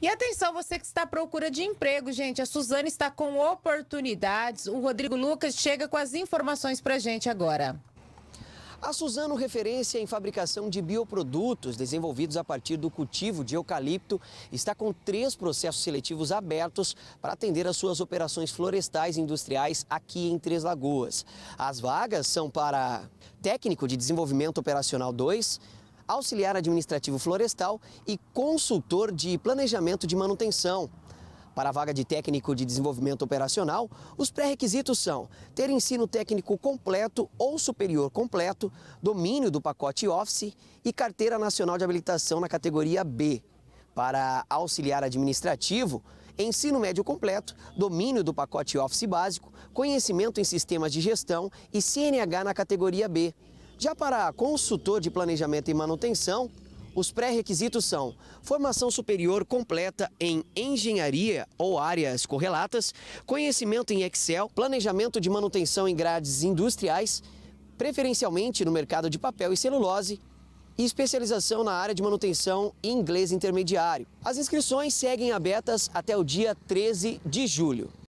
E atenção, você que está à procura de emprego, gente. A Suzana está com oportunidades. O Rodrigo Lucas chega com as informações para gente agora. A Suzano referência em fabricação de bioprodutos desenvolvidos a partir do cultivo de eucalipto está com três processos seletivos abertos para atender às suas operações florestais e industriais aqui em Três Lagoas. As vagas são para técnico de desenvolvimento operacional 2, auxiliar administrativo florestal e consultor de planejamento de manutenção. Para a vaga de técnico de desenvolvimento operacional, os pré-requisitos são ter ensino técnico completo ou superior completo, domínio do pacote Office e carteira nacional de habilitação na categoria B. Para auxiliar administrativo, ensino médio completo, domínio do pacote Office básico, conhecimento em sistemas de gestão e CNH na categoria B. Já para consultor de planejamento e manutenção, os pré-requisitos são formação superior completa em engenharia ou áreas correlatas, conhecimento em Excel, planejamento de manutenção em grades industriais, preferencialmente no mercado de papel e celulose, e especialização na área de manutenção em inglês intermediário. As inscrições seguem abertas até o dia 13 de julho.